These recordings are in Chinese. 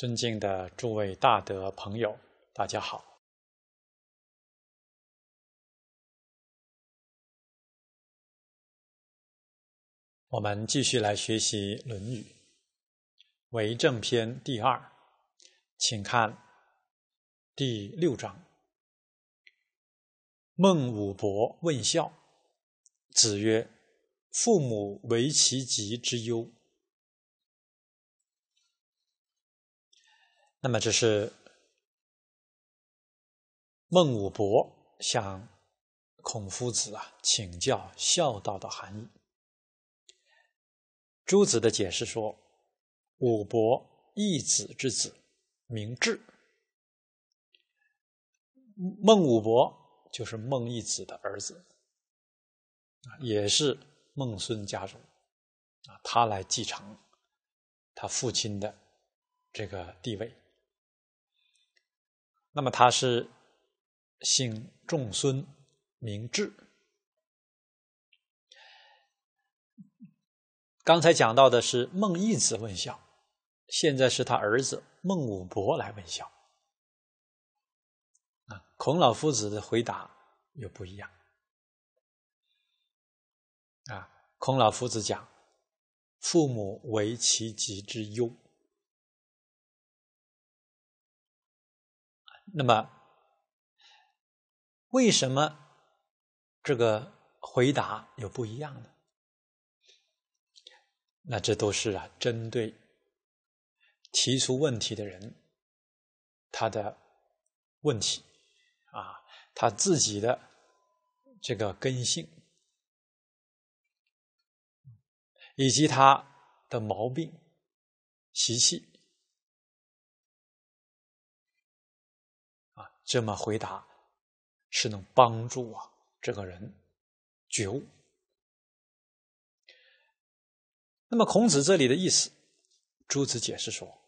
尊敬的诸位大德朋友，大家好。我们继续来学习《论语·为政篇》第二，请看第六章：孟武伯问孝，子曰：“父母为其疾之忧。”那么这是孟武伯向孔夫子啊请教孝道的含义。朱子的解释说：“武伯，义子之子，名智。孟武伯就是孟义子的儿子也是孟孙家族啊，他来继承他父亲的这个地位。”那么他是姓仲孙，名志。刚才讲到的是孟义子问孝，现在是他儿子孟武伯来问孝。啊，孔老夫子的回答又不一样。啊，孔老夫子讲：“父母为其疾之忧。”那么，为什么这个回答有不一样呢？那这都是啊，针对提出问题的人，他的问题啊，他自己的这个根性，以及他的毛病、习气。这么回答是能帮助啊这个人觉悟。那么孔子这里的意思，朱子解释说：“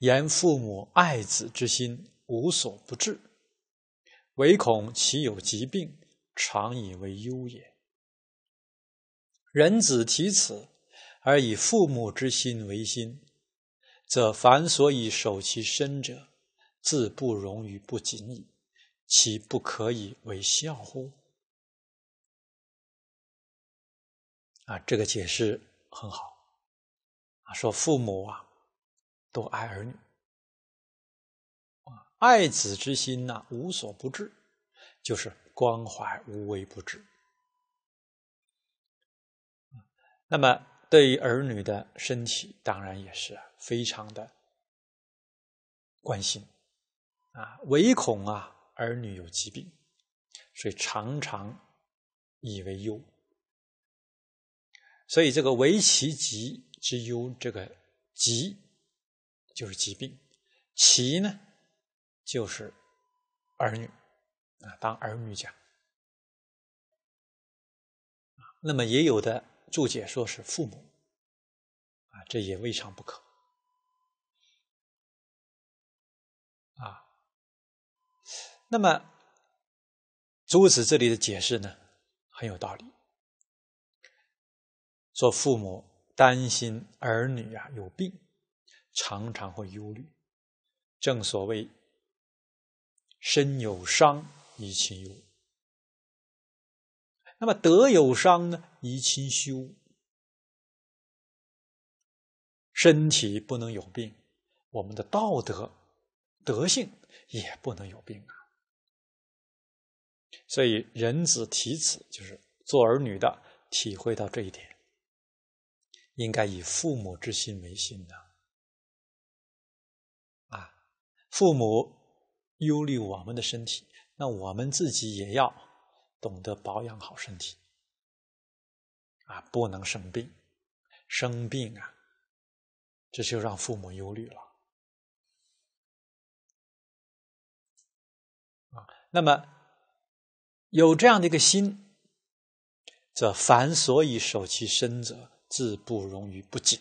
言父母爱子之心无所不至，唯恐其有疾病，常以为忧也。人子提此而以父母之心为心，则凡所以守其身者。”自不容于不谨矣，其不可以为孝乎？啊，这个解释很好。啊，说父母啊，都爱儿女，爱子之心呐，无所不至，就是关怀无微不至。那么，对于儿女的身体，当然也是非常的关心。啊，唯恐啊儿女有疾病，所以常常以为忧。所以这个“为其疾之忧”，这个“疾”就是疾病，“其”呢就是儿女啊，当儿女讲那么也有的注解说是父母啊，这也未尝不可。那么，朱子这里的解释呢，很有道理。做父母担心儿女啊有病，常常会忧虑。正所谓“身有伤，贻亲忧”。那么“德有伤”呢，贻亲羞。身体不能有病，我们的道德德性也不能有病啊。所以，人子体此，就是做儿女的体会到这一点，应该以父母之心为心的啊。父母忧虑我们的身体，那我们自己也要懂得保养好身体啊，不能生病，生病啊，这就让父母忧虑了啊。那么。有这样的一个心，则凡所以守其身者，自不容于不谨。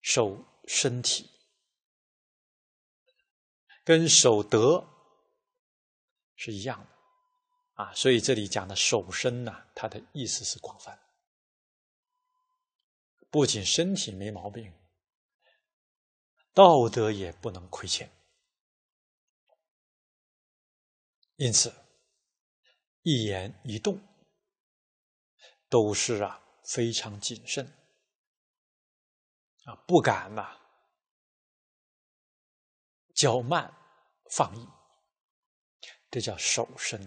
守身体跟守德是一样的啊，所以这里讲的守身呐，它的意思是广泛，不仅身体没毛病，道德也不能亏欠。因此，一言一动都是啊非常谨慎，啊不敢呐骄慢放逸，这叫守身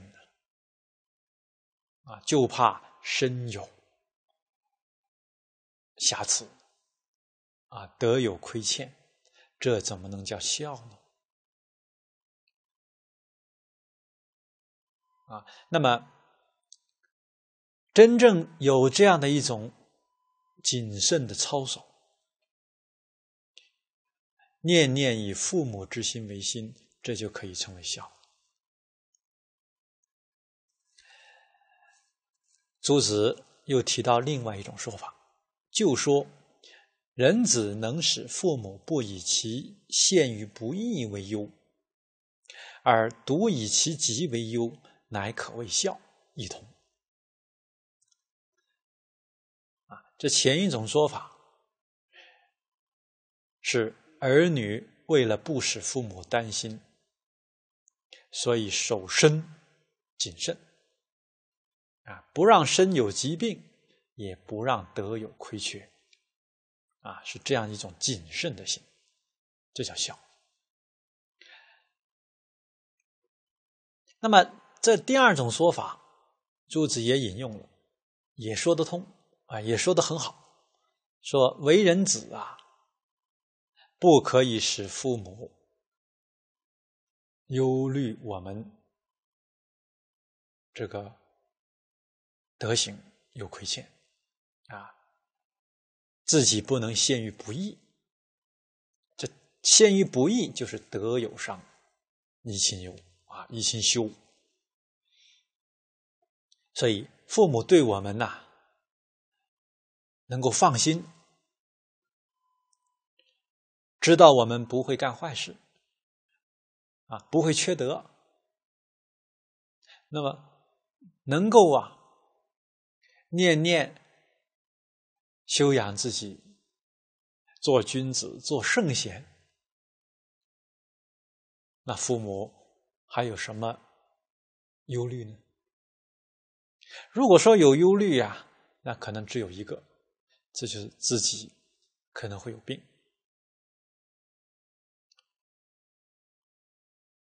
啊，就怕身有瑕疵，啊德有亏欠，这怎么能叫孝呢？啊，那么真正有这样的一种谨慎的操守，念念以父母之心为心，这就可以称为孝。朱子又提到另外一种说法，就说人子能使父母不以其陷于不义为忧，而独以其疾为忧。乃可谓孝，一同。啊，这前一种说法是儿女为了不使父母担心，所以守身谨慎，啊，不让身有疾病，也不让德有亏缺，啊，是这样一种谨慎的心，这叫孝。那么。这第二种说法，朱子也引用了，也说得通啊，也说得很好。说为人子啊，不可以使父母忧虑，我们这个德行有亏欠啊，自己不能陷于不义。这陷于不义就是德有伤，贻亲忧啊，贻亲羞。所以，父母对我们呐，能够放心，知道我们不会干坏事，啊，不会缺德，那么能够啊，念念修养自己，做君子，做圣贤，那父母还有什么忧虑呢？如果说有忧虑啊，那可能只有一个，这就是自己可能会有病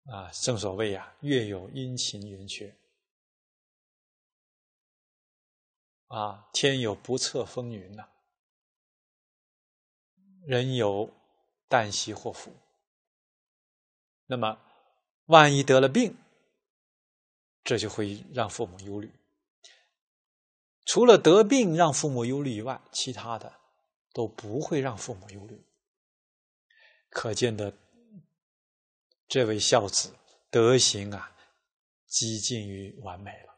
啊。正所谓啊，月有阴晴圆缺啊，天有不测风云呐，人有旦夕祸福。那么，万一得了病，这就会让父母忧虑。除了得病让父母忧虑以外，其他的都不会让父母忧虑。可见的，这位孝子德行啊，几近于完美了。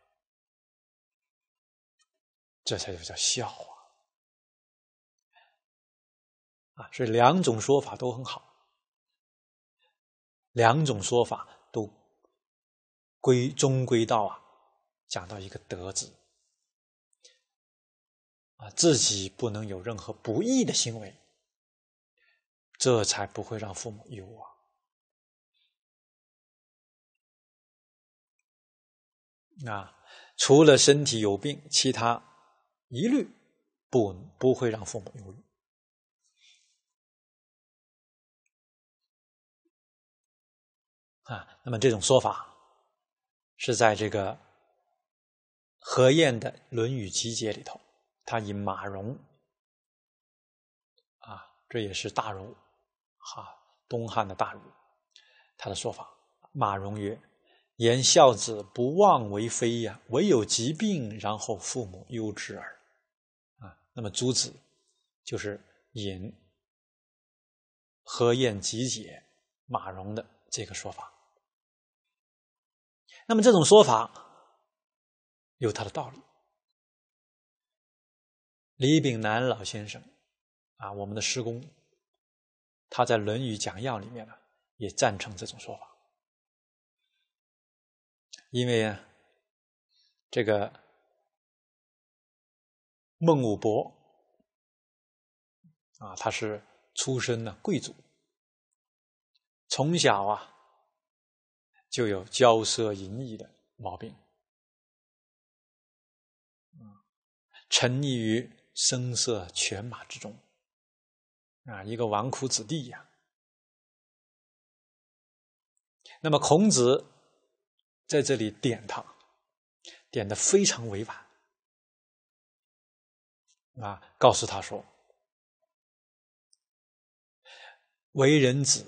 这才就叫孝啊！啊，所以两种说法都很好，两种说法都归终归到啊，讲到一个德字。啊，自己不能有任何不义的行为，这才不会让父母有啊！啊，除了身体有病，其他一律不不会让父母忧虑啊。那么，这种说法是在这个何晏的《论语集解》里头。他以马戎，啊，这也是大儒哈，东汉的大儒，他的说法。马戎曰：“言孝子不忘为非呀，唯有疾病，然后父母忧之耳。”啊，那么朱子就是引何晏集解马戎的这个说法。那么这种说法有它的道理。李炳南老先生，啊，我们的师公，他在《论语讲要》里面呢，也赞成这种说法，因为啊，这个孟武伯，啊，他是出身呢贵族，从小啊就有骄奢淫逸的毛病，沉溺于。声色犬马之中，啊，一个纨绔子弟呀。那么孔子在这里点他，点的非常委婉，啊，告诉他说：“为人子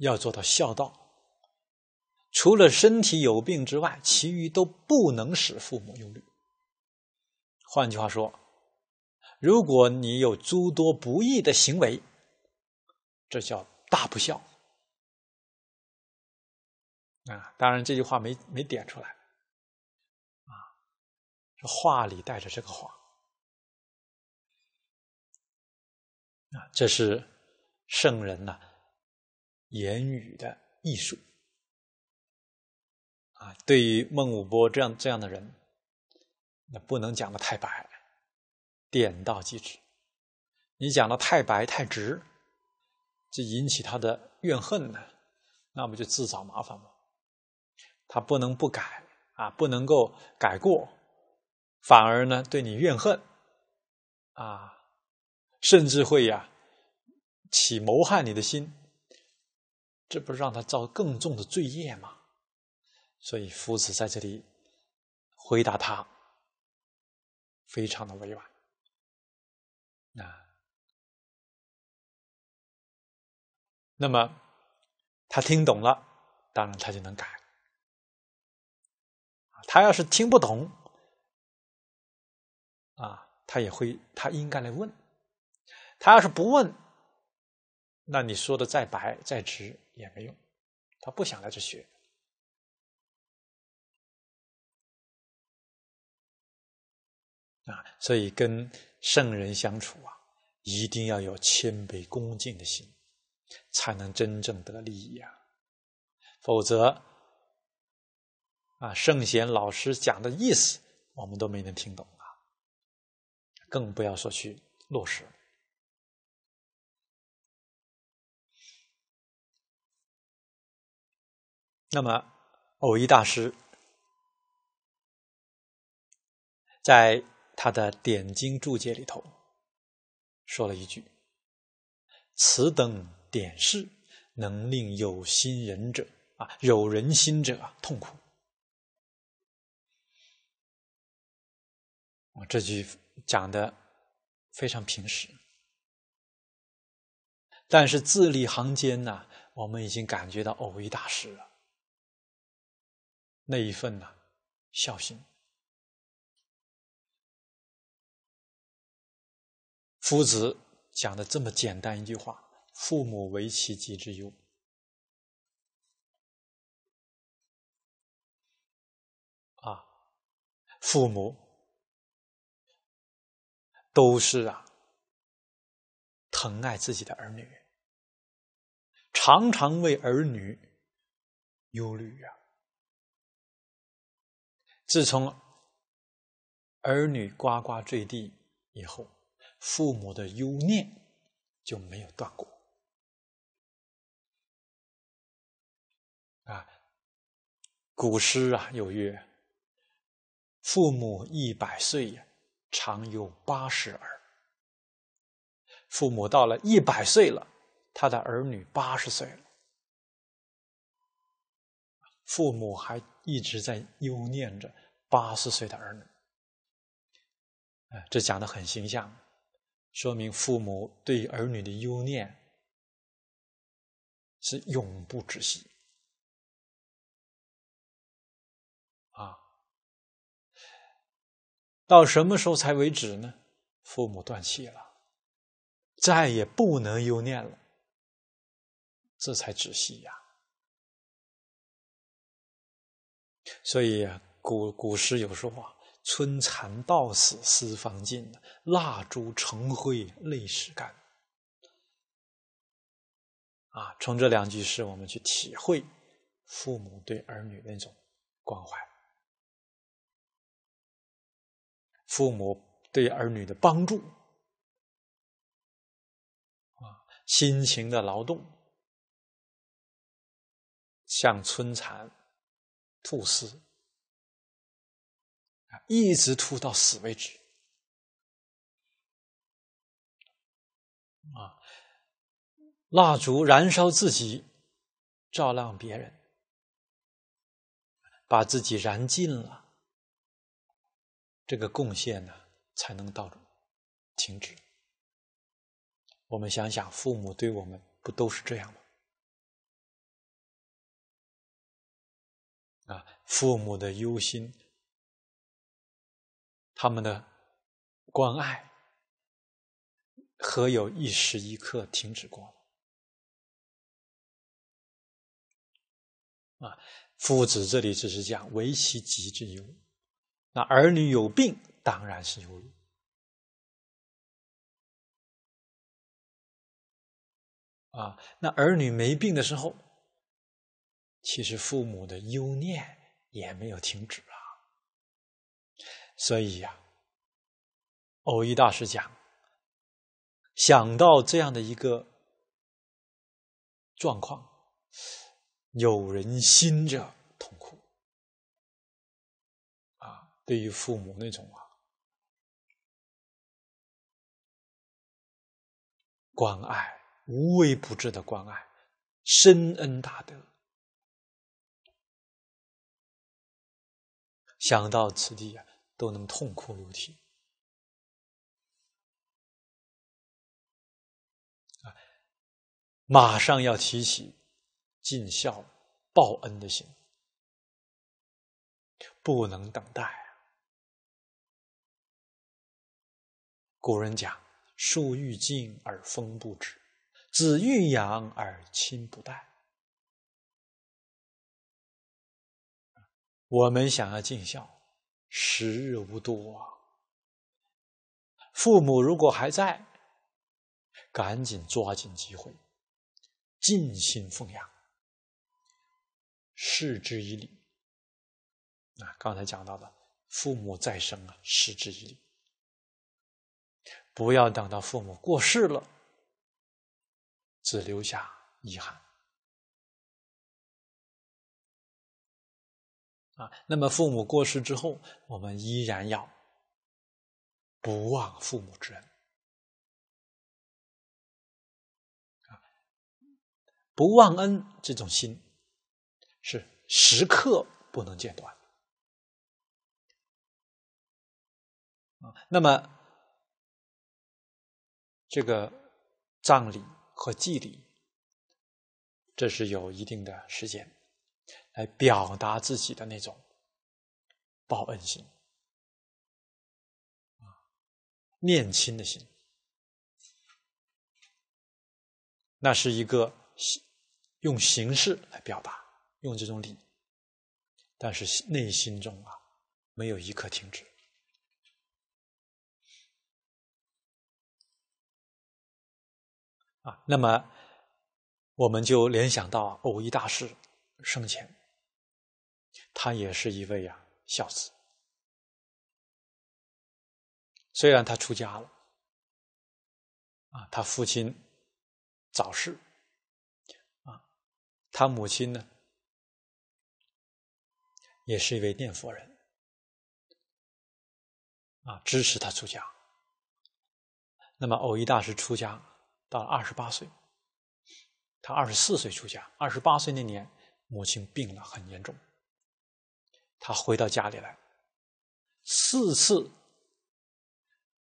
要做到孝道，除了身体有病之外，其余都不能使父母忧虑。”换句话说。如果你有诸多不义的行为，这叫大不孝啊！当然，这句话没没点出来，啊，这话里带着这个话啊，这是圣人呐，言语的艺术啊。对于孟武波这样这样的人，那不能讲的太白。点到即止，你讲的太白太直，就引起他的怨恨呢，那不就自找麻烦吗？他不能不改啊，不能够改过，反而呢对你怨恨，啊，甚至会呀起谋害你的心，这不是让他造更重的罪业吗？所以夫子在这里回答他，非常的委婉。那，那么他听懂了，当然他就能改。他要是听不懂，啊，他也会，他应该来问。他要是不问，那你说的再白再直也没用，他不想来这学。啊，所以跟。圣人相处啊，一定要有谦卑恭敬的心，才能真正得利益啊！否则，啊，圣贤老师讲的意思，我们都没能听懂啊，更不要说去落实。那么，偶一大师在。他的点睛注解里头说了一句：“此等点事，能令有心人者啊，有人心者痛苦。”这句讲的非常平实，但是字里行间呢，我们已经感觉到偶遇大师了那一份呐孝心。夫子讲的这么简单一句话：“父母为其疾之忧。”啊，父母都是啊，疼爱自己的儿女，常常为儿女忧虑啊。自从儿女呱呱坠地以后。父母的忧念就没有断过啊！古诗啊，有曰：“父母一百岁呀，常有八十儿。”父母到了一百岁了，他的儿女八十岁了，父母还一直在忧念着八十岁的儿女。这讲的很形象。说明父母对儿女的忧念是永不止息。啊，到什么时候才为止呢？父母断气了，再也不能忧念了，这才止息呀。所以古古诗有说。春蚕到死丝方尽，蜡烛成灰泪始干。啊，从这两句诗，我们去体会父母对儿女那种关怀，父母对儿女的帮助，啊，辛勤的劳动，像春蚕吐丝。一直吐到死为止，啊！蜡烛燃烧自己，照亮别人，把自己燃尽了，这个贡献呢才能到停止。我们想想，父母对我们不都是这样吗？啊，父母的忧心。他们的关爱，何有一时一刻停止过？啊，夫子这里只是讲为其疾之忧，那儿女有病当然是忧。啊，那儿女没病的时候，其实父母的忧念也没有停止。所以呀，偶一大师讲，想到这样的一个状况，有人心者痛苦啊。对于父母那种啊关爱，无微不至的关爱，深恩大德，想到此地啊。都能痛哭流涕啊！马上要提起尽孝报恩的心，不能等待。古人讲：“树欲静而风不止，子欲养而亲不待。”我们想要尽孝。时日无多啊！父母如果还在，赶紧抓紧机会，尽心奉养，视之以礼。啊，刚才讲到的，父母再生啊，视之以礼。不要等到父母过世了，只留下遗憾。啊，那么父母过世之后，我们依然要不忘父母之恩。不忘恩这种心是时刻不能间断。那么这个葬礼和祭礼，这是有一定的时间。来表达自己的那种报恩心念亲的心，那是一个用形式来表达，用这种礼，但是内心中啊没有一刻停止啊。那么我们就联想到偶一大师生前。他也是一位呀孝子，虽然他出家了，啊，他父亲早逝，啊，他母亲呢也是一位念佛人，啊，支持他出家。那么，偶一大师出家到了二十八岁，他二十四岁出家，二十八岁那年，母亲病了，很严重。他回到家里来，四次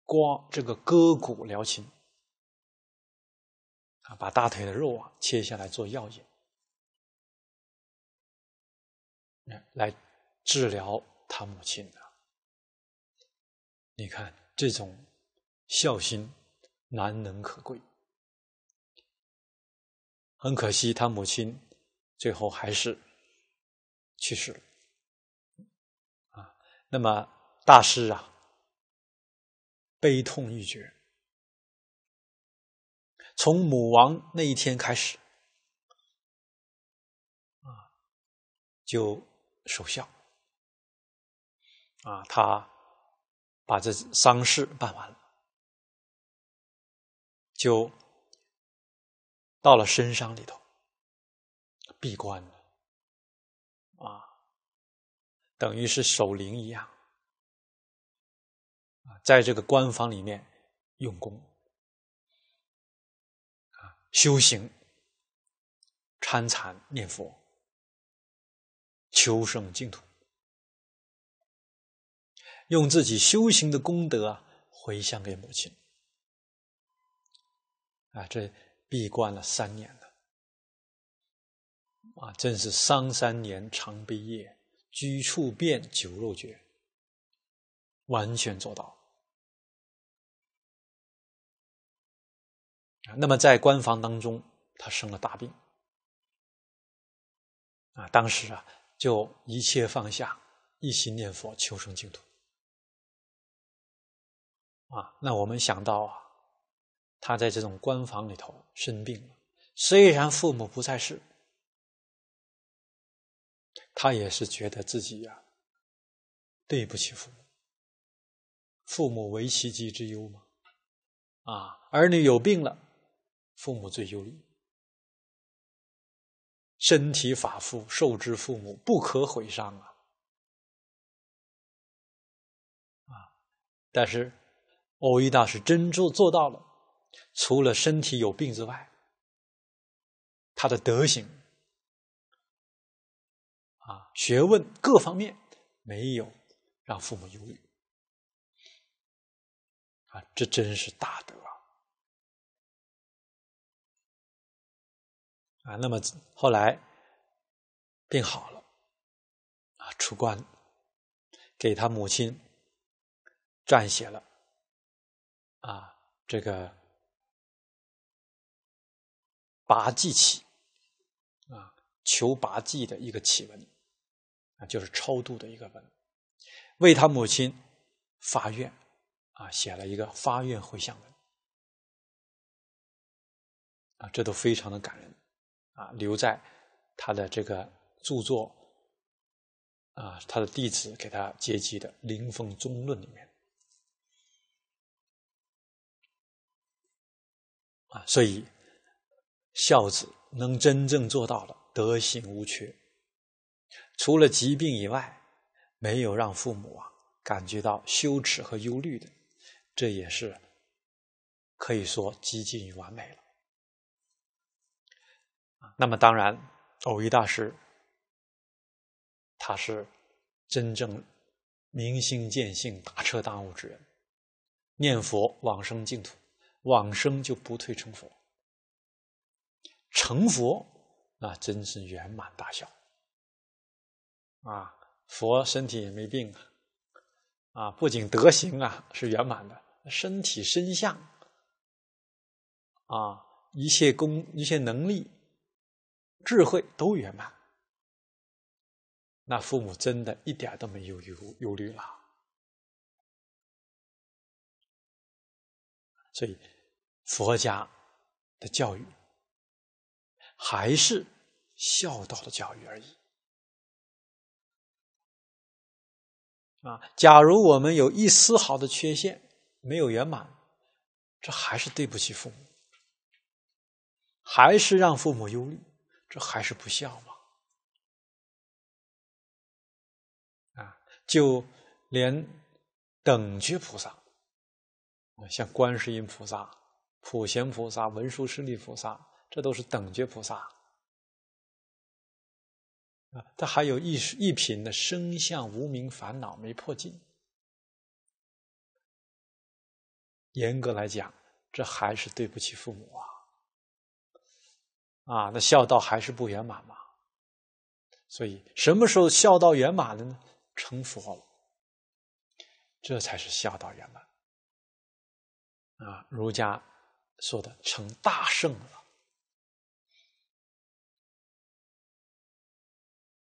刮这个割骨疗情，啊，把大腿的肉啊切下来做药引，来治疗他母亲的。你看这种孝心难能可贵。很可惜，他母亲最后还是去世了。那么大师啊，悲痛欲绝。从母王那一天开始，啊，就守孝。啊，他把这丧事办完了，就到了深山里头闭关了。等于是守灵一样，在这个官房里面用功，修行、参禅、念佛、求生净土，用自己修行的功德啊，回向给母亲，啊，这闭关了三年了，啊，真是伤三年，长悲夜。居处变，酒肉绝，完全做到。那么在官房当中，他生了大病。啊，当时啊，就一切放下，一心念佛，求生净土。啊，那我们想到啊，他在这种官房里头生病了，虽然父母不在世。他也是觉得自己呀，对不起父母，父母为其疾之忧嘛，啊，儿女有病了，父母最忧虑。身体法父，受之父母，不可毁伤啊，啊！但是，欧一大师真做做到了，除了身体有病之外，他的德行。学问各方面没有让父母忧虑啊，这真是大德啊！啊，那么后来病好了啊，出关给他母亲撰写了啊这个八记起啊，求八记的一个启文。就是超度的一个文，为他母亲发愿，啊，写了一个发愿回向文，啊，这都非常的感人，啊，留在他的这个著作，啊，他的弟子给他接济的《临风宗论》里面，啊，所以孝子能真正做到了德行无缺。除了疾病以外，没有让父母啊感觉到羞耻和忧虑的，这也是可以说接近于完美了。那么当然，偶一大师，他是真正明心见性、大彻大悟之人，念佛往生净土，往生就不退成佛，成佛那真是圆满大小。啊，佛身体也没病啊，啊，不仅德行啊是圆满的，身体身相，啊，一切功、一切能力、智慧都圆满，那父母真的一点都没有忧忧虑了。所以，佛家的教育还是孝道的教育而已。啊，假如我们有一丝毫的缺陷，没有圆满，这还是对不起父母，还是让父母忧虑，这还是不孝吗？啊，就连等觉菩萨啊，像观世音菩萨、普贤菩萨、文殊师利菩萨，这都是等觉菩萨。啊，他还有一一品的生相无名烦恼没破尽。严格来讲，这还是对不起父母啊！啊，那孝道还是不圆满嘛。所以，什么时候孝道圆满了呢？成佛了，这才是孝道圆满。啊，儒家说的成大圣了。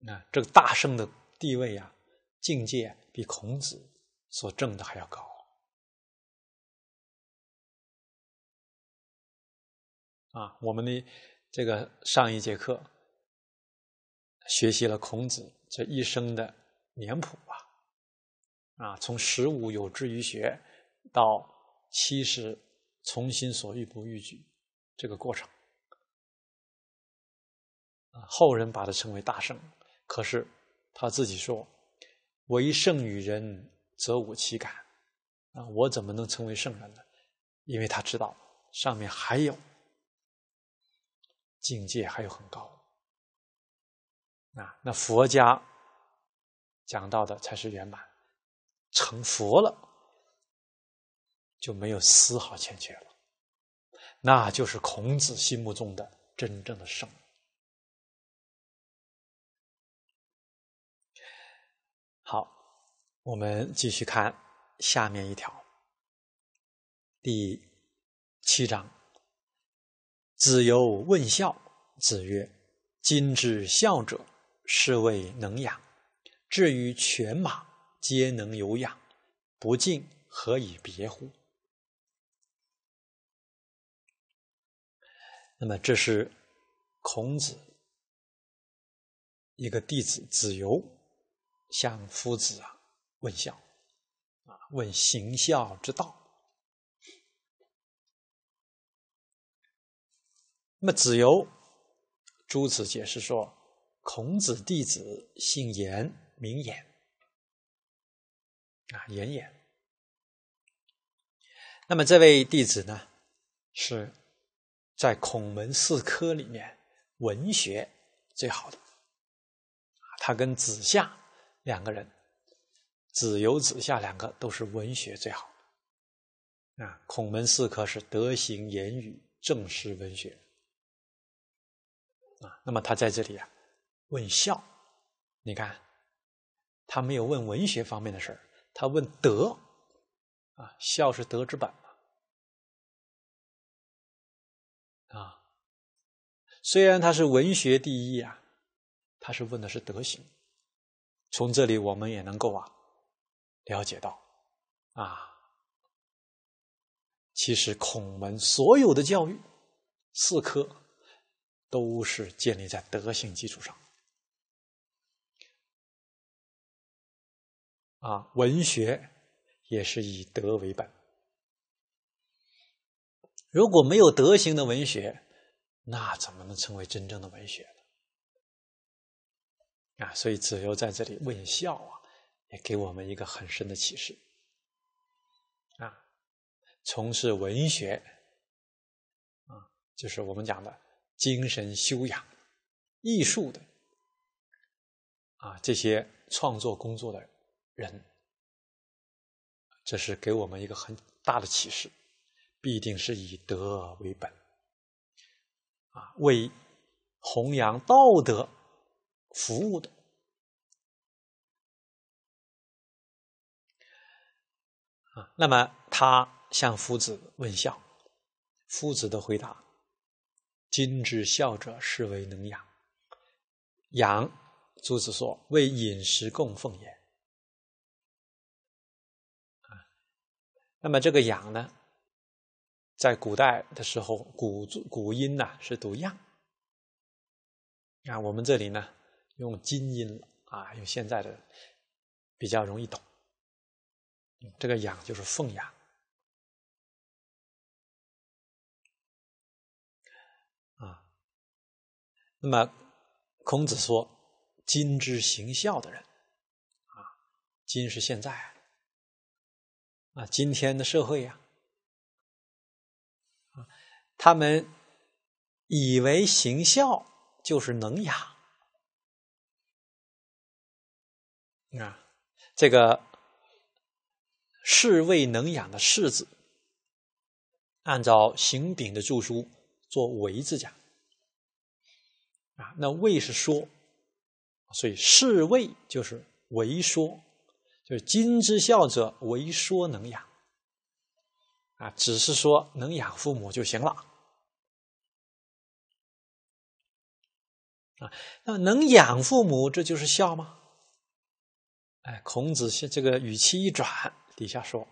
那这个大圣的地位啊，境界比孔子所证的还要高啊！我们的这个上一节课学习了孔子这一生的年谱啊，啊，从十五有志于学到七十从心所欲不逾矩这个过程后人把他称为大圣。可是，他自己说：“为圣与人，则无其感。”啊，我怎么能成为圣人呢？因为他知道上面还有境界，还有很高。啊，那佛家讲到的才是圆满，成佛了就没有丝毫欠缺了。那就是孔子心目中的真正的圣。我们继续看下面一条，第七章。子游问孝，子曰：“今之孝者，是谓能养。至于犬马，皆能有养，不敬，何以别乎？”那么，这是孔子一个弟子子游向夫子啊。问孝啊？问行孝之道。那么子由，诸子解释说，孔子弟子姓颜，名颜，啊，颜颜。那么这位弟子呢，是在孔门四科里面文学最好的。他跟子夏两个人。子游、子夏两个都是文学最好的啊。孔门四科是德行、言语、政事、文学啊。那么他在这里啊，问孝，你看，他没有问文学方面的事儿，他问德啊。孝是德之本嘛。啊，虽然他是文学第一啊，他是问的是德行。从这里我们也能够啊。了解到，啊，其实孔门所有的教育，四科都是建立在德行基础上。啊，文学也是以德为本。如果没有德行的文学，那怎么能成为真正的文学呢？啊，所以子有在这里问孝啊。也给我们一个很深的启示，啊，从事文学，啊，就是我们讲的精神修养、艺术的，啊，这些创作工作的人，这是给我们一个很大的启示，必定是以德为本，啊，为弘扬道德服务的。啊，那么他向夫子问孝，夫子的回答：“今之孝者，是为能养。养，朱子说为饮食供奉也。啊，那么这个养呢，在古代的时候古古音呢是读样。啊，我们这里呢用金音啊，用现在的比较容易懂。”这个养就是奉养，啊，那么孔子说：“今之行孝的人，啊，今是现在，啊，今天的社会呀，啊，他们以为行孝就是能养，啊，这个。”是谓能养的“士子，按照行鼎的著书做“为”字讲啊。那“谓”是说，所以“是谓”就是“为说”，就是今之孝者，为说能养啊，只是说能养父母就行了啊。那能养父母，这就是孝吗？哎，孔子是这个语气一转。底下说：“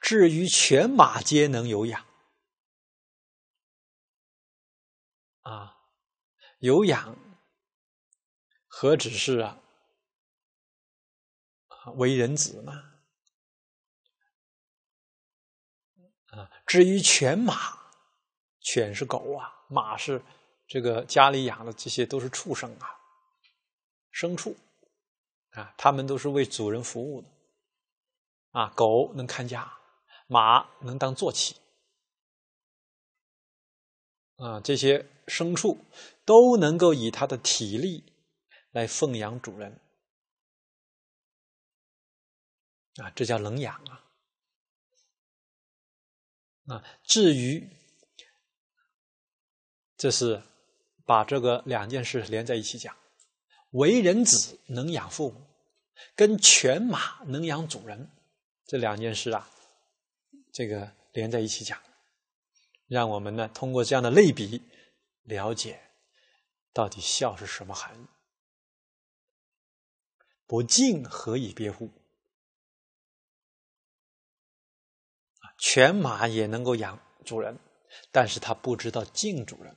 至于犬马皆能有养，啊，有养何止是啊，为人子嘛，啊，至于犬马，犬是狗啊，马是这个家里养的，这些都是畜生啊，牲畜啊，他们都是为主人服务的。”啊，狗能看家，马能当坐骑，啊，这些牲畜都能够以它的体力来奉养主人，啊，这叫能养啊。啊，至于这是把这个两件事连在一起讲，为人子能养父母，跟犬马能养主人。这两件事啊，这个连在一起讲，让我们呢通过这样的类比，了解到底孝是什么含义。不敬何以别乎？犬马也能够养主人，但是他不知道敬主人，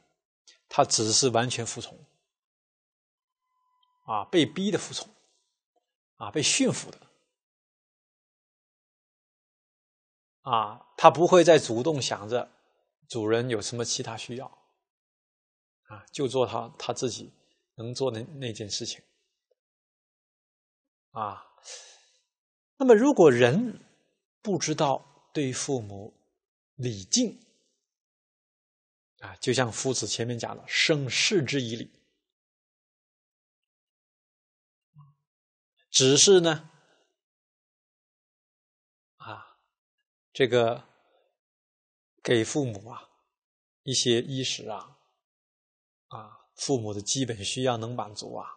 他只是完全服从，啊，被逼的服从，啊，被驯服的。啊，他不会再主动想着主人有什么其他需要，啊，就做他他自己能做的那件事情，啊。那么，如果人不知道对父母礼敬，啊，就像夫子前面讲的，生事之以礼，只是呢。这个给父母啊一些衣食啊啊父母的基本需要能满足啊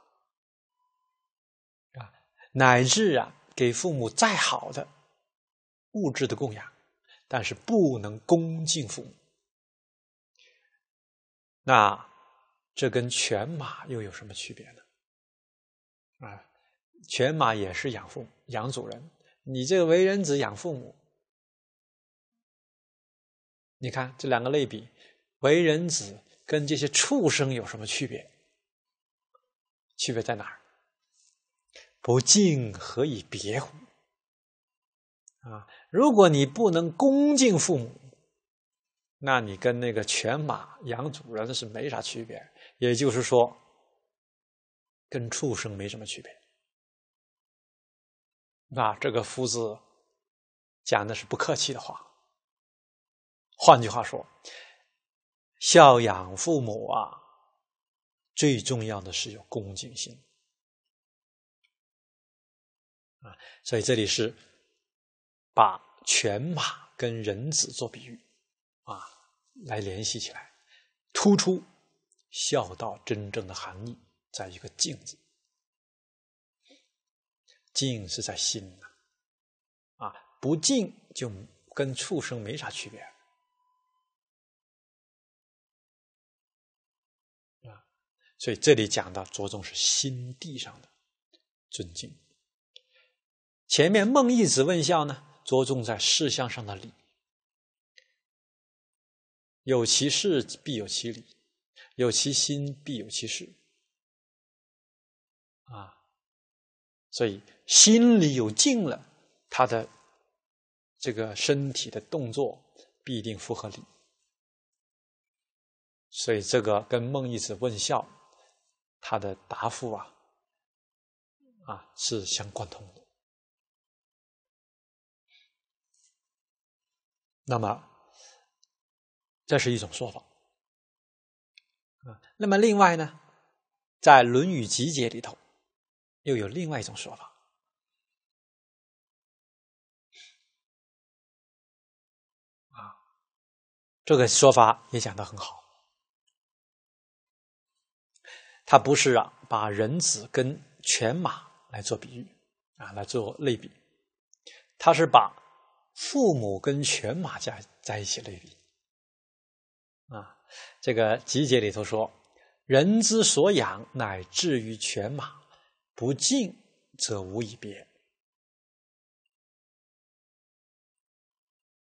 啊乃至啊给父母再好的物质的供养，但是不能恭敬父母，那这跟犬马又有什么区别呢？啊，犬马也是养父养主人，你这个为人子养父母。你看这两个类比，为人子跟这些畜生有什么区别？区别在哪儿？不敬何以别乎？啊，如果你不能恭敬父母，那你跟那个犬马养主人是没啥区别，也就是说，跟畜生没什么区别。那这个夫子讲的是不客气的话。换句话说，孝养父母啊，最重要的是有恭敬心啊。所以这里是把犬马跟人子做比喻啊，来联系起来，突出孝道真正的含义，在一个“敬”字。敬是在心呐，啊，不敬就跟畜生没啥区别。所以这里讲的着重是心地上的尊敬。前面孟义子问孝呢，着重在事项上的理。有其事必有其理，有其心必有其事。啊，所以心里有静了，他的这个身体的动作必定符合理。所以这个跟孟义子问孝。他的答复啊，啊是相关通的。那么这是一种说法啊。那么另外呢，在《论语集解》里头，又有另外一种说法啊。这个说法也讲得很好。他不是啊，把人子跟犬马来做比喻，啊，来做类比，他是把父母跟犬马加在一起类比，啊，这个集解里头说，人之所养，乃至于犬马，不敬则无以别，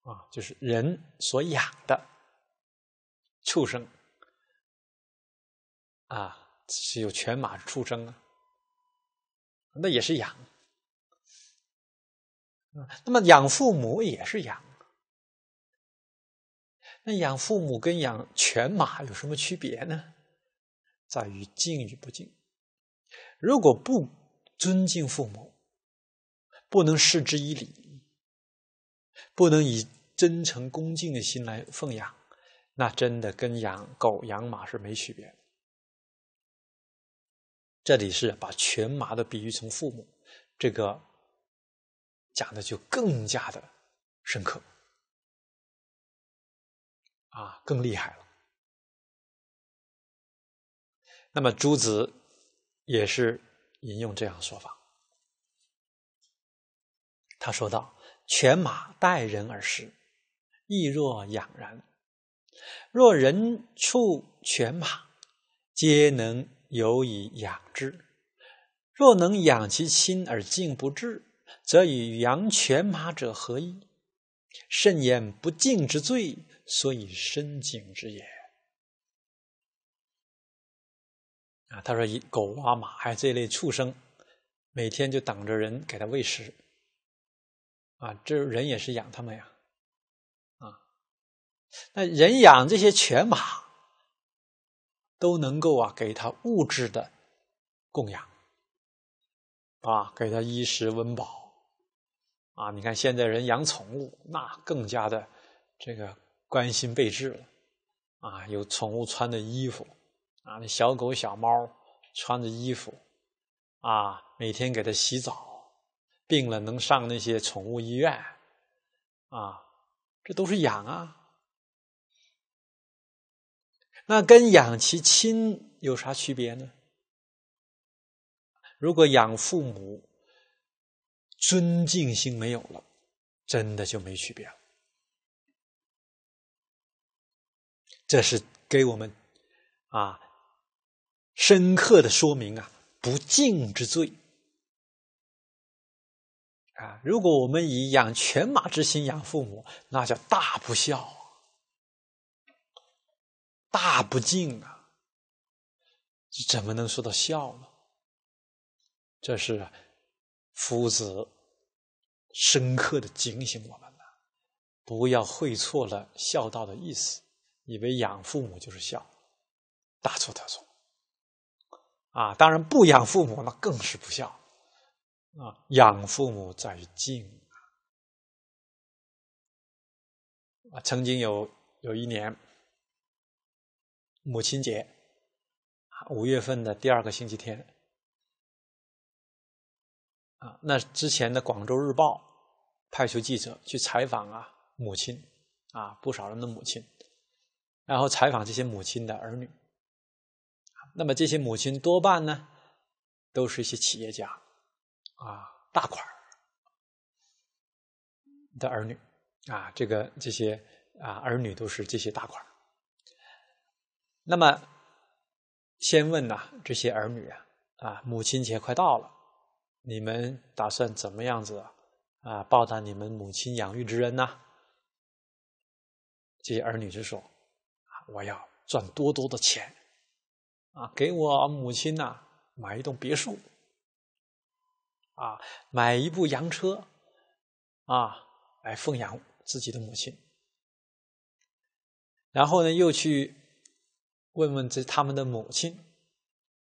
啊，就是人所养的畜生，啊。是有犬马出畜生啊，那也是养。那么养父母也是养，那养父母跟养犬马有什么区别呢？在于敬与不敬。如果不尊敬父母，不能视之以礼，不能以真诚恭敬的心来奉养，那真的跟养狗养马是没区别的。这里是把犬马的比喻成父母，这个讲的就更加的深刻，啊，更厉害了。那么朱子也是引用这样说法，他说道：“犬马待人而食，亦若养然；若人畜犬马，皆能。”尤以养之，若能养其亲而敬不至，则与养犬马者何异？甚言不敬之罪，所以深井之也。啊，他说，以狗啊、马呀这类畜生，每天就等着人给他喂食。啊，这人也是养他们呀。啊，那人养这些犬马。都能够啊，给他物质的供养，啊，给他衣食温饱，啊，你看现在人养宠物，那更加的这个关心备至了，啊，有宠物穿的衣服，啊，那小狗小猫穿着衣服，啊，每天给它洗澡，病了能上那些宠物医院，啊，这都是养啊。那跟养其亲有啥区别呢？如果养父母尊敬心没有了，真的就没区别了。这是给我们啊深刻的说明啊，不敬之罪啊！如果我们以养犬马之心养父母，那叫大不孝。大不敬啊！怎么能说到孝呢？这是夫子深刻的警醒我们了，不要会错了孝道的意思，以为养父母就是孝，大错特错。啊，当然不养父母那更是不孝啊！养父母在于敬啊。曾经有有一年。母亲节，五月份的第二个星期天，啊，那之前的《广州日报》派出记者去采访啊，母亲，啊，不少人的母亲，然后采访这些母亲的儿女，那么这些母亲多半呢，都是一些企业家，啊，大款儿的儿女，啊，这个这些啊，儿女都是这些大款那么，先问呐，这些儿女啊，啊，母亲节快到了，你们打算怎么样子啊，报答你们母亲养育之恩呢？这些儿女就说，啊，我要赚多多的钱，啊，给我母亲呐买一栋别墅，啊，买一部洋车，啊，来奉养自己的母亲。然后呢，又去。问问这他们的母亲，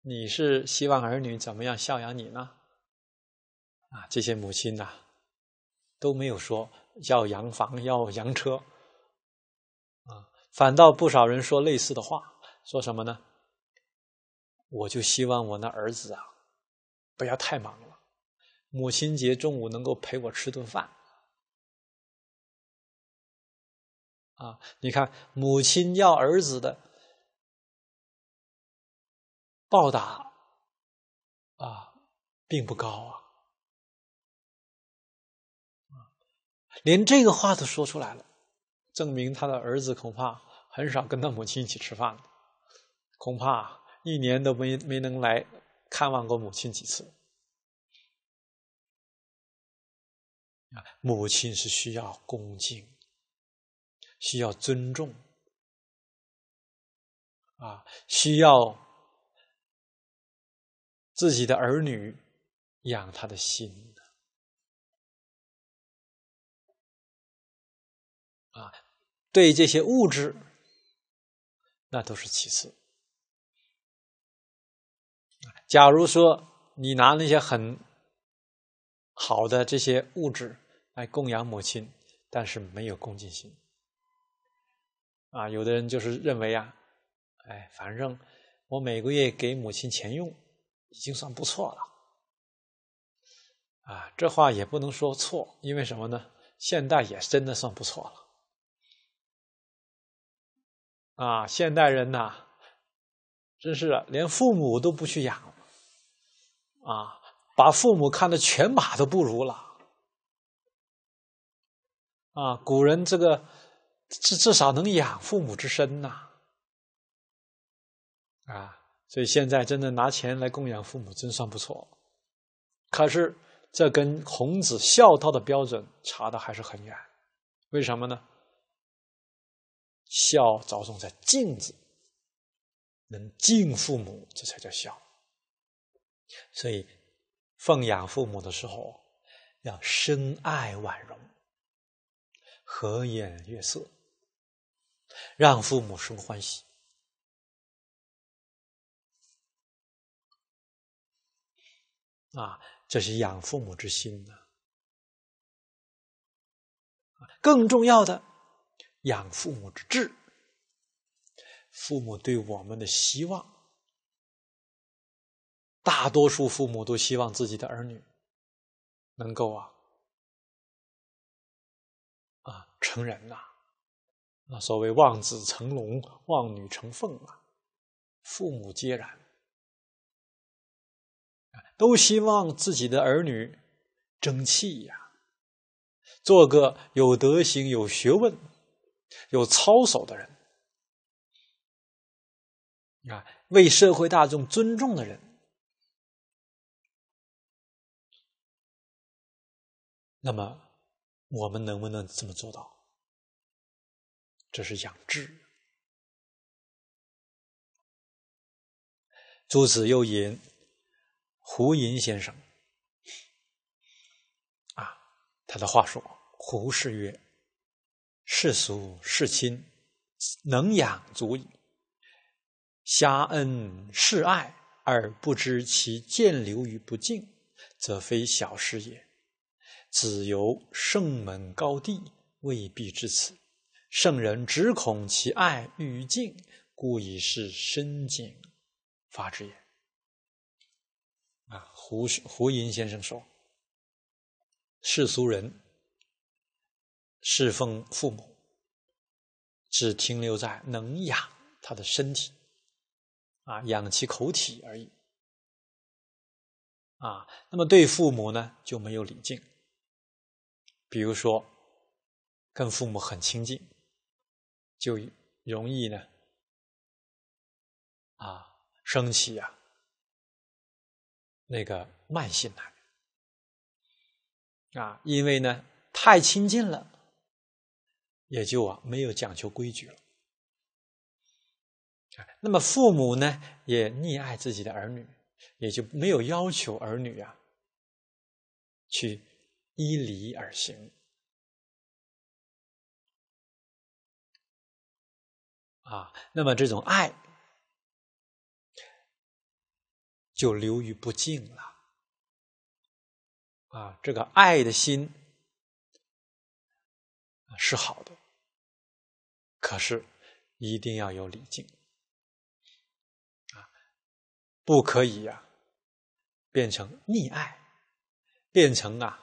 你是希望儿女怎么样孝养你呢？啊，这些母亲呐都没有说要洋房要洋车，啊，反倒不少人说类似的话，说什么呢？我就希望我那儿子啊不要太忙了，母亲节中午能够陪我吃顿饭。啊，你看母亲要儿子的。报答，啊，并不高啊，连这个话都说出来了，证明他的儿子恐怕很少跟他母亲一起吃饭恐怕一年都没没能来看望过母亲几次，母亲是需要恭敬，需要尊重，啊，需要。自己的儿女养他的心啊，对这些物质，那都是其次。假如说你拿那些很好的这些物质来供养母亲，但是没有恭敬心，啊，有的人就是认为啊，哎，反正我每个月给母亲钱用。已经算不错了，啊，这话也不能说错，因为什么呢？现代也真的算不错了，啊，现代人呐，真是连父母都不去养，啊，把父母看的全马都不如了，啊，古人这个至至少能养父母之身呐，啊。所以现在真的拿钱来供养父母，真算不错。可是这跟孔子孝道的标准差的还是很远。为什么呢？孝着重在敬字，能敬父母，这才叫孝。所以奉养父母的时候，要深爱婉容，和颜悦色，让父母生欢喜。啊，这是养父母之心呢。更重要的，养父母之志。父母对我们的希望，大多数父母都希望自己的儿女能够啊，啊成人呐。那所谓望子成龙，望女成凤啊，父母皆然。都希望自己的儿女争气呀，做个有德行、有学问、有操守的人，啊，为社会大众尊重的人。那么，我们能不能这么做到？这是养志。朱子又引胡寅先生，啊，他的话说：“胡适曰，世俗世亲能养足矣，侠恩是爱而不知其见流于不敬，则非小事也。子由圣门高第，未必至此。圣人只恐其爱欲于敬，故以是深井发之也。”啊，胡胡寅先生说：“世俗人侍奉父母，只停留在能养他的身体，啊，养其口体而已。啊，那么对父母呢，就没有礼敬。比如说，跟父母很亲近，就容易呢，啊，生气啊。”那个慢性的啊，因为呢太亲近了，也就啊没有讲求规矩了那么父母呢也溺爱自己的儿女，也就没有要求儿女啊去依礼而行啊。那么这种爱。就流于不敬了，啊，这个爱的心是好的，可是一定要有礼敬，啊，不可以呀，变成溺爱，变成啊，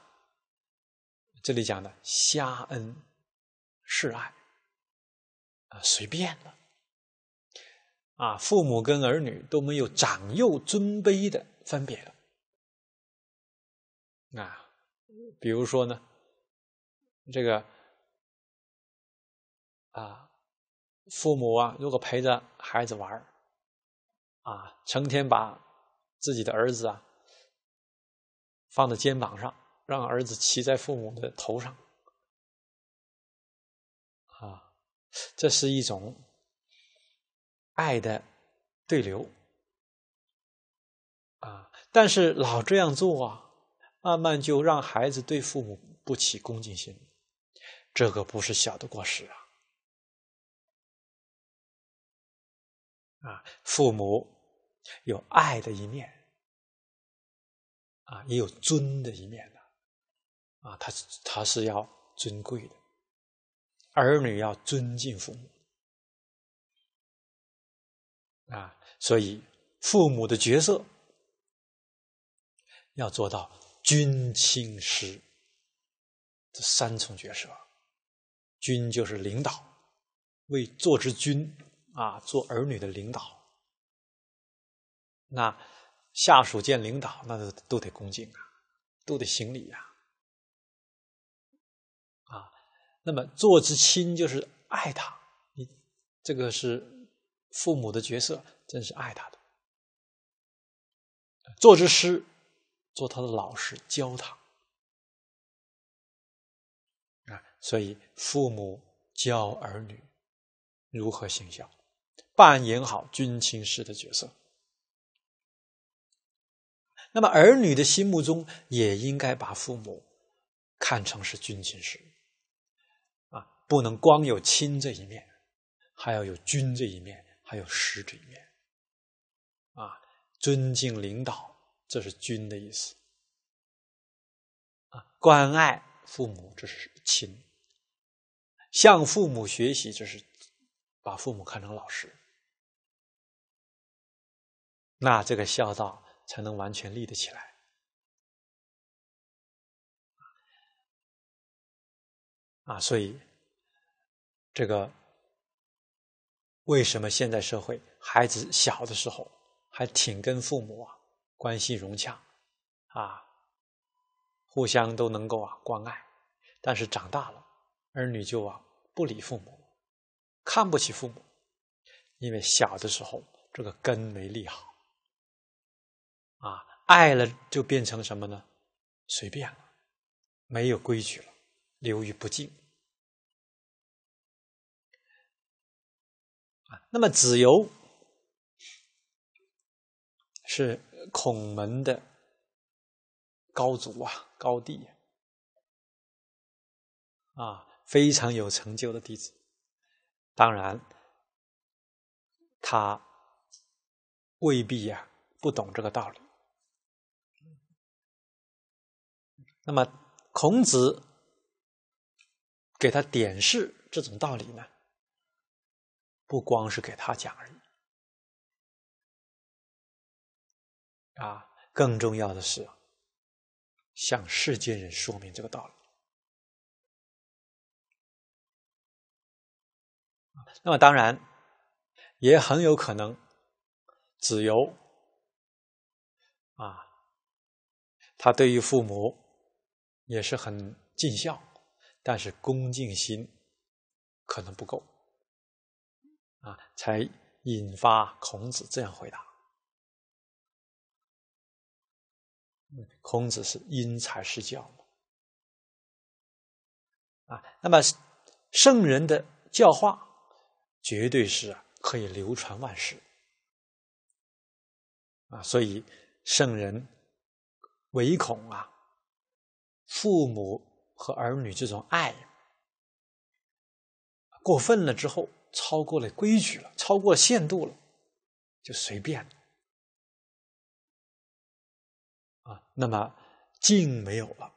这里讲的瞎恩是爱，啊，随便了。啊，父母跟儿女都没有长幼尊卑的分别了。啊，比如说呢，这个，啊，父母啊，如果陪着孩子玩啊，成天把自己的儿子啊放在肩膀上，让儿子骑在父母的头上，啊，这是一种。爱的对流啊，但是老这样做啊，慢慢就让孩子对父母不起恭敬心，这个不是小的过失啊！啊，父母有爱的一面啊，也有尊的一面的啊，他他是要尊贵的，儿女要尊敬父母。啊，所以父母的角色要做到君、亲、师这三重角色。君就是领导，为做之君啊，做儿女的领导。那下属见领导，那都得恭敬啊，都得行礼呀。啊，那么做之亲就是爱他，你这个是。父母的角色真是爱他的，做之师，做他的老师教他啊。所以父母教儿女如何行孝，扮演好君亲师的角色。那么儿女的心目中也应该把父母看成是君亲师啊，不能光有亲这一面，还要有君这一面。还有实这一面，啊，尊敬领导，这是君的意思，啊，关爱父母，这是亲，向父母学习，这是把父母看成老师，那这个孝道才能完全立得起来，啊，所以这个。为什么现在社会孩子小的时候还挺跟父母啊关系融洽，啊，互相都能够啊关爱，但是长大了儿女就啊不理父母，看不起父母，因为小的时候这个根没立好，啊，爱了就变成什么呢？随便了，没有规矩了，流于不敬。那么，子游是孔门的高祖啊，高弟啊，非常有成就的弟子。当然，他未必呀不懂这个道理。那么，孔子给他点示这种道理呢？不光是给他讲而已，啊，更重要的是向世间人说明这个道理。那么，当然也很有可能，子由啊，他对于父母也是很尽孝，但是恭敬心可能不够。啊，才引发孔子这样回答。孔子是因材施教嘛。啊，那么圣人的教化绝对是啊可以流传万世。啊，所以圣人唯恐啊父母和儿女这种爱过分了之后。超过了规矩了，超过限度了，就随便了啊。那么敬没有了，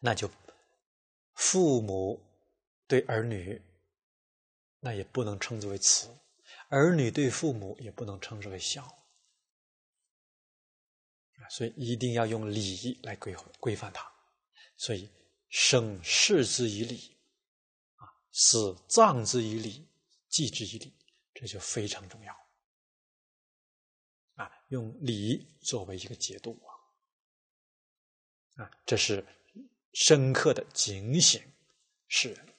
那就父母对儿女，那也不能称之为慈；儿女对父母也不能称之为孝所以一定要用礼来规规范它。所以生视之以礼。是葬之以礼，祭之以礼，这就非常重要。啊，用礼作为一个解读啊，啊，这是深刻的警醒世人。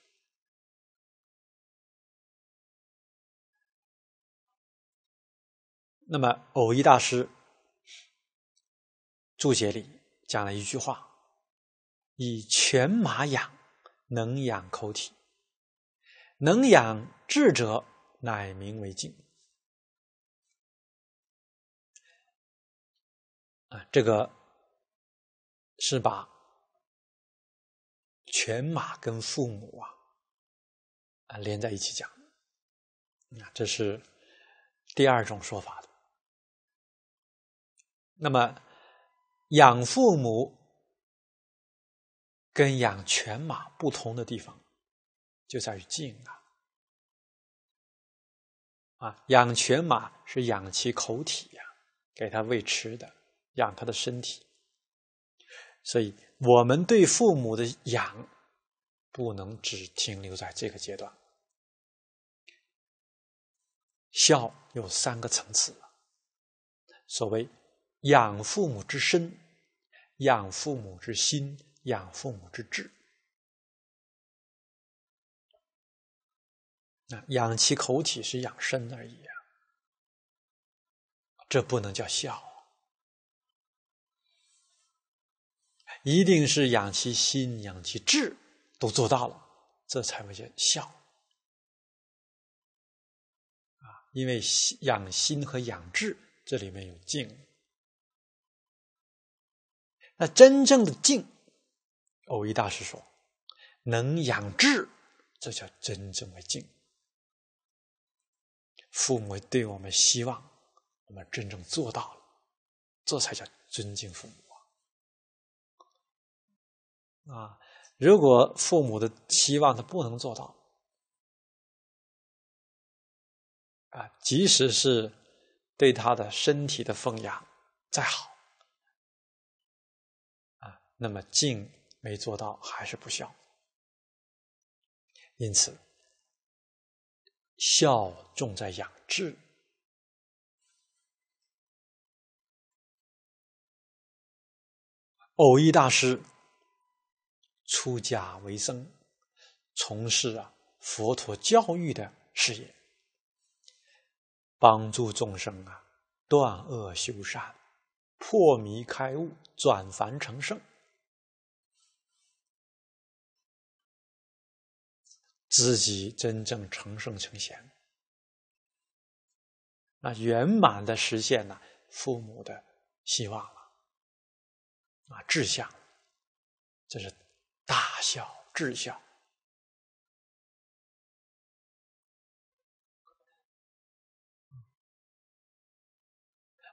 那么，偶一大师注解里讲了一句话：“以犬马养，能养口体。”能养智者，乃名为敬。啊，这个是把犬马跟父母啊啊连在一起讲。那这是第二种说法的。那么，养父母跟养犬马不同的地方。就在于静啊！啊，养犬马是养其口体呀，给它喂吃的，养它的身体。所以，我们对父母的养，不能只停留在这个阶段。孝有三个层次：所谓养父母之身，养父母之心，养父母之志。啊，养其口体是养身而已啊，这不能叫孝，一定是养其心、养其志都做到了，这才会叫孝啊！因为养心和养志这里面有静，那真正的静，偶一大师说，能养志，这叫真正的静。父母对我们希望，我们真正做到了，这才叫尊敬父母啊！啊，如果父母的希望他不能做到，啊，即使是对他的身体的奉养再好，啊，那么敬没做到，还是不孝。因此。孝重在养志。偶一大师出家为僧，从事啊佛陀教育的事业，帮助众生啊断恶修善，破迷开悟，转凡成圣。自己真正成圣成贤，那圆满的实现了父母的希望了，啊，志向，这是大孝，志孝。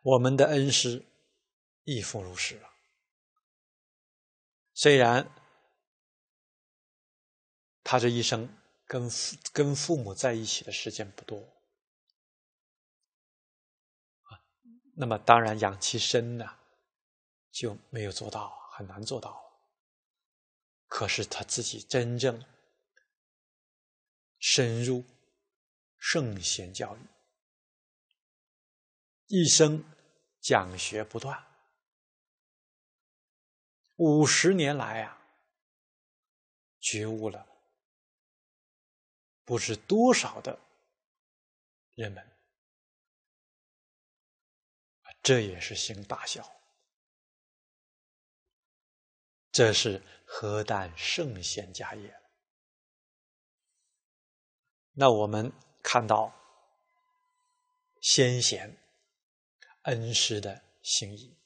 我们的恩师亦复如是了，虽然他这一生。跟父跟父母在一起的时间不多啊，那么当然养其身呢，就没有做到，很难做到。可是他自己真正深入圣贤教育，一生讲学不断，五十年来啊，觉悟了。不知多少的人们，这也是行大小，这是何旦圣贤家业！那我们看到先贤、恩师的心意，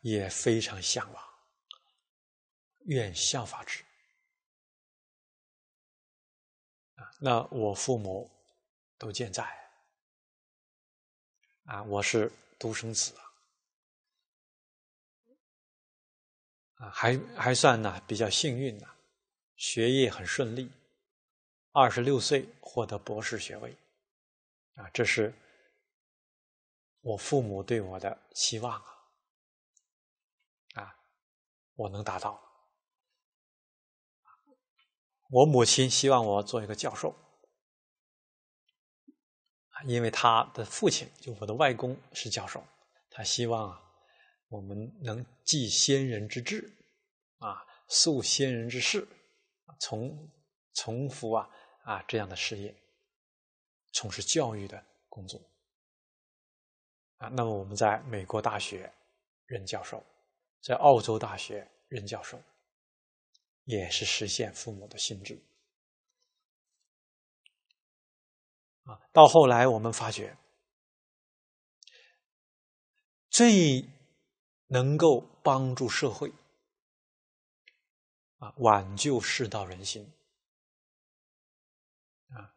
也非常向往，愿效法之。那我父母都健在，啊，我是独生子，啊，还还算呢，比较幸运呢，学业很顺利，二十六岁获得博士学位，啊，这是我父母对我的希望啊，啊，我能达到。我母亲希望我做一个教授因为他的父亲，就我的外公是教授，他希望啊，我们能继先人之志啊，塑先人之事，从从服啊啊这样的事业，从事教育的工作啊。那么我们在美国大学任教授，在澳洲大学任教授。也是实现父母的心智。啊。到后来，我们发觉，最能够帮助社会啊，挽救世道人心啊，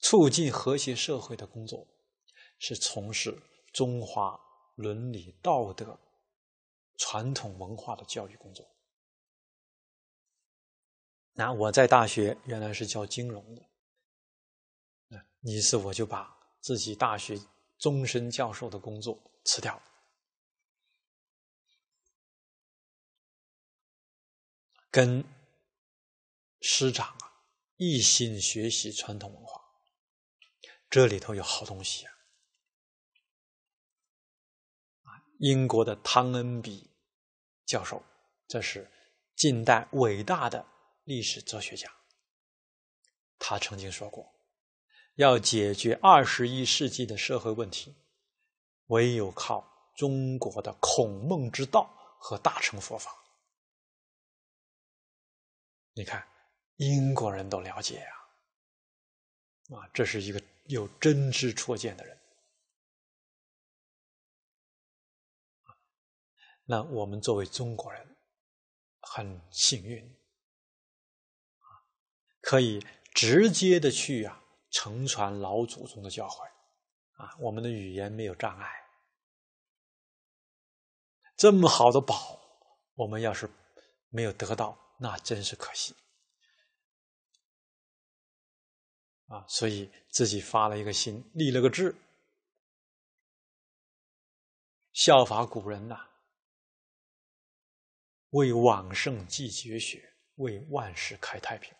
促进和谐社会的工作，是从事中华伦理道德传统文化的教育工作。那我在大学原来是教金融的，于是我就把自己大学终身教授的工作辞掉，跟师长啊一心学习传统文化，这里头有好东西啊！啊，英国的汤恩比教授，这是近代伟大的。历史哲学家，他曾经说过：“要解决二十一世纪的社会问题，唯有靠中国的孔孟之道和大乘佛法。”你看，英国人都了解呀！啊，这是一个有真知灼见的人。那我们作为中国人，很幸运。可以直接的去啊，承传老祖宗的教诲，啊，我们的语言没有障碍。这么好的宝，我们要是没有得到，那真是可惜啊！所以自己发了一个心，立了个志，效法古人呐，为往圣继绝学，为万世开太平。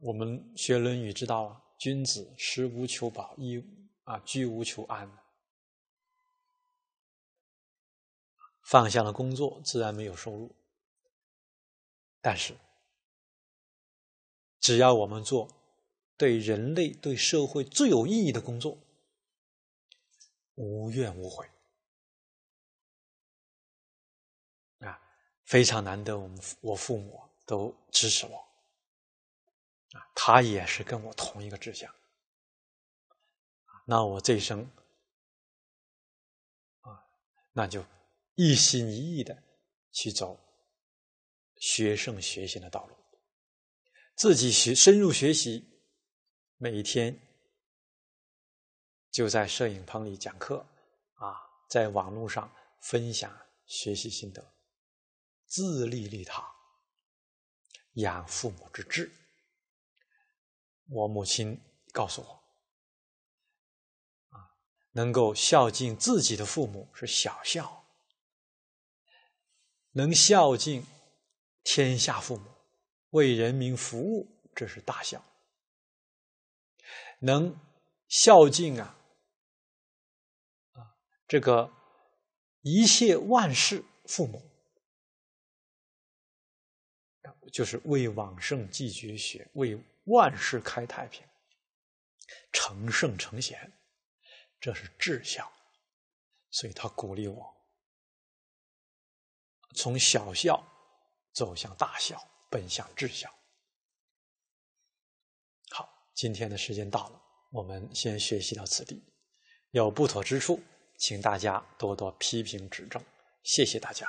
我们学《论语》知道，君子食无求饱，衣啊居无求安。放下了工作，自然没有收入。但是，只要我们做对人类、对社会最有意义的工作，无怨无悔。啊，非常难得，我们我父母都支持我。他也是跟我同一个志向，那我这一生啊，那就一心一意的去走学圣学贤的道路，自己学深入学习，每天就在摄影棚里讲课啊，在网络上分享学习心得，自立利他，养父母之志。我母亲告诉我：“啊，能够孝敬自己的父母是小孝；能孝敬天下父母，为人民服务，这是大孝；能孝敬啊，啊，这个一切万事父母，就是为往圣继绝学，为。”万事开太平，成圣成贤，这是志向，所以他鼓励我从小孝走向大孝，奔向志孝。好，今天的时间到了，我们先学习到此地，有不妥之处，请大家多多批评指正，谢谢大家。